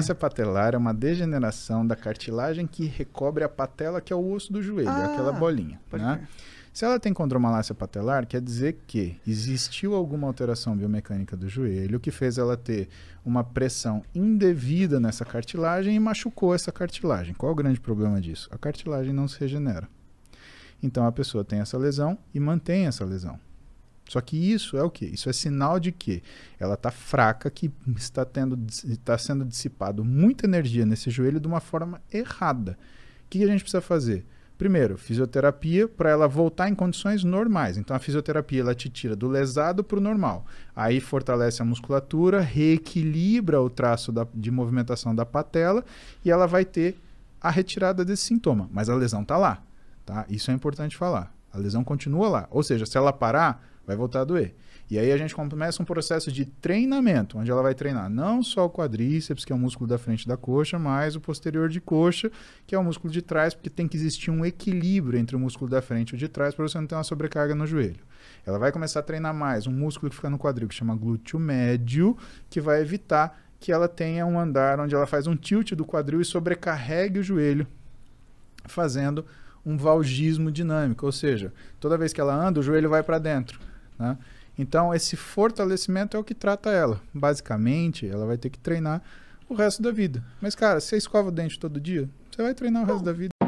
Hemácia patelar é uma degeneração da cartilagem que recobre a patela, que é o osso do joelho, é ah, aquela bolinha. Né? Se ela tem condromalácia patelar, quer dizer que existiu alguma alteração biomecânica do joelho que fez ela ter uma pressão indevida nessa cartilagem e machucou essa cartilagem. Qual é o grande problema disso? A cartilagem não se regenera. Então a pessoa tem essa lesão e mantém essa lesão. Só que isso é o quê? Isso é sinal de que ela está fraca, que está, tendo, está sendo dissipado muita energia nesse joelho de uma forma errada. O que a gente precisa fazer? Primeiro, fisioterapia para ela voltar em condições normais. Então, a fisioterapia ela te tira do lesado para o normal. Aí fortalece a musculatura, reequilibra o traço da, de movimentação da patela e ela vai ter a retirada desse sintoma. Mas a lesão está lá, tá? Isso é importante falar. A lesão continua lá. Ou seja, se ela parar, vai voltar a doer. E aí a gente começa um processo de treinamento, onde ela vai treinar não só o quadríceps, que é o músculo da frente da coxa, mas o posterior de coxa, que é o músculo de trás, porque tem que existir um equilíbrio entre o músculo da frente e o de trás para você não ter uma sobrecarga no joelho. Ela vai começar a treinar mais um músculo que fica no quadril, que chama glúteo médio, que vai evitar que ela tenha um andar onde ela faz um tilt do quadril e sobrecarregue o joelho, fazendo um valgismo dinâmico, ou seja, toda vez que ela anda, o joelho vai para dentro. Né? Então, esse fortalecimento é o que trata ela. Basicamente, ela vai ter que treinar o resto da vida. Mas, cara, você escova o dente todo dia, você vai treinar o resto da vida.